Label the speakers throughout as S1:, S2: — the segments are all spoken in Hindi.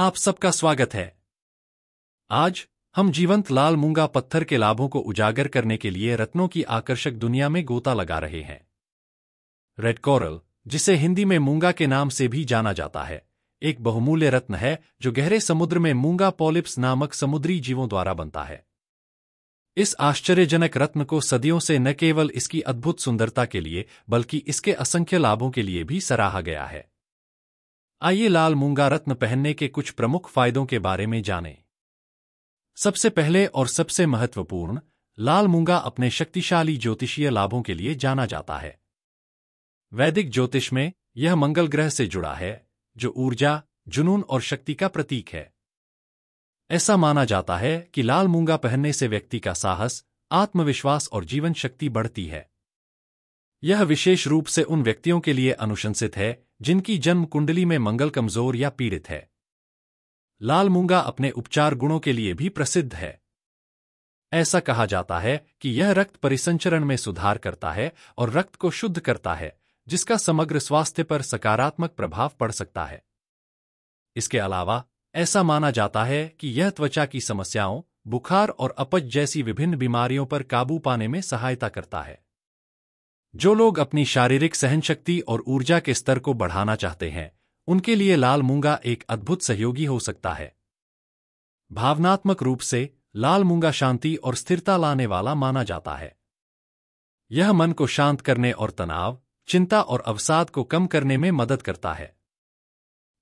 S1: आप सबका स्वागत है आज हम जीवंत लाल मूंगा पत्थर के लाभों को उजागर करने के लिए रत्नों की आकर्षक दुनिया में गोता लगा रहे हैं रेड कोरल जिसे हिंदी में मूंगा के नाम से भी जाना जाता है एक बहुमूल्य रत्न है जो गहरे समुद्र में मूंगा पॉलिप्स नामक समुद्री जीवों द्वारा बनता है इस आश्चर्यजनक रत्न को सदियों से न केवल इसकी अद्भुत सुंदरता के लिए बल्कि इसके असंख्य लाभों के लिए भी सराहा गया है आइए लाल मूंगा रत्न पहनने के कुछ प्रमुख फायदों के बारे में जानें। सबसे पहले और सबसे महत्वपूर्ण लाल मूंगा अपने शक्तिशाली ज्योतिषीय लाभों के लिए जाना जाता है वैदिक ज्योतिष में यह मंगल ग्रह से जुड़ा है जो ऊर्जा जुनून और शक्ति का प्रतीक है ऐसा माना जाता है कि लाल मूंगा पहनने से व्यक्ति का साहस आत्मविश्वास और जीवन शक्ति बढ़ती है यह विशेष रूप से उन व्यक्तियों के लिए अनुशंसित है जिनकी जन्म कुंडली में मंगल कमजोर या पीड़ित है लाल मूंगा अपने उपचार गुणों के लिए भी प्रसिद्ध है ऐसा कहा जाता है कि यह रक्त परिसंचरण में सुधार करता है और रक्त को शुद्ध करता है जिसका समग्र स्वास्थ्य पर सकारात्मक प्रभाव पड़ सकता है इसके अलावा ऐसा माना जाता है कि यह त्वचा की समस्याओं बुखार और अपच जैसी विभिन्न बीमारियों पर काबू पाने में सहायता करता है जो लोग अपनी शारीरिक सहनशक्ति और ऊर्जा के स्तर को बढ़ाना चाहते हैं उनके लिए लाल मूंगा एक अद्भुत सहयोगी हो सकता है भावनात्मक रूप से लाल मूंगा शांति और स्थिरता लाने वाला माना जाता है यह मन को शांत करने और तनाव चिंता और अवसाद को कम करने में मदद करता है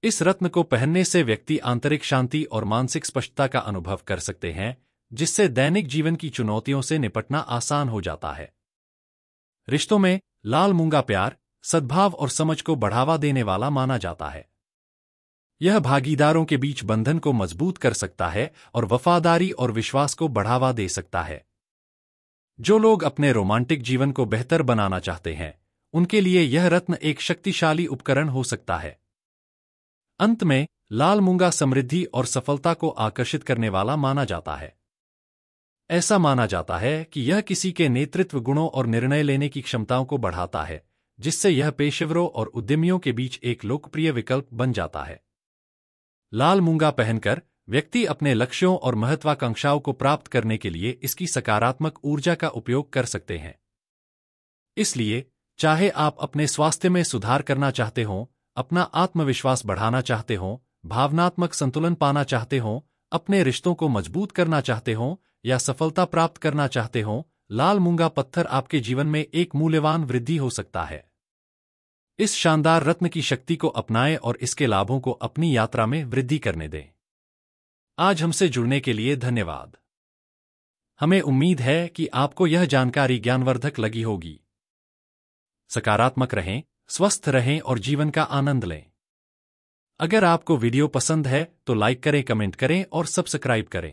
S1: इस रत्न को पहनने से व्यक्ति आंतरिक शांति और मानसिक स्पष्टता का अनुभव कर सकते हैं जिससे दैनिक जीवन की चुनौतियों से निपटना आसान हो जाता है रिश्तों में लाल मूंगा प्यार सद्भाव और समझ को बढ़ावा देने वाला माना जाता है यह भागीदारों के बीच बंधन को मजबूत कर सकता है और वफादारी और विश्वास को बढ़ावा दे सकता है जो लोग अपने रोमांटिक जीवन को बेहतर बनाना चाहते हैं उनके लिए यह रत्न एक शक्तिशाली उपकरण हो सकता है अंत में लाल मूंगा समृद्धि और सफलता को आकर्षित करने वाला माना जाता है ऐसा माना जाता है कि यह किसी के नेतृत्व गुणों और निर्णय लेने की क्षमताओं को बढ़ाता है जिससे यह पेशेवरों और उद्यमियों के बीच एक लोकप्रिय विकल्प बन जाता है लाल मूंगा पहनकर व्यक्ति अपने लक्ष्यों और महत्वाकांक्षाओं को प्राप्त करने के लिए इसकी सकारात्मक ऊर्जा का उपयोग कर सकते हैं इसलिए चाहे आप अपने स्वास्थ्य में सुधार करना चाहते हों अपना आत्मविश्वास बढ़ाना चाहते हों भावनात्मक संतुलन पाना चाहते हों अपने रिश्तों को मजबूत करना चाहते हों या सफलता प्राप्त करना चाहते हो लाल मूंगा पत्थर आपके जीवन में एक मूल्यवान वृद्धि हो सकता है इस शानदार रत्न की शक्ति को अपनाएं और इसके लाभों को अपनी यात्रा में वृद्धि करने दें आज हमसे जुड़ने के लिए धन्यवाद हमें उम्मीद है कि आपको यह जानकारी ज्ञानवर्धक लगी होगी सकारात्मक रहें स्वस्थ रहें और जीवन का आनंद लें अगर आपको वीडियो पसंद है तो लाइक करें कमेंट करें और सब्सक्राइब करें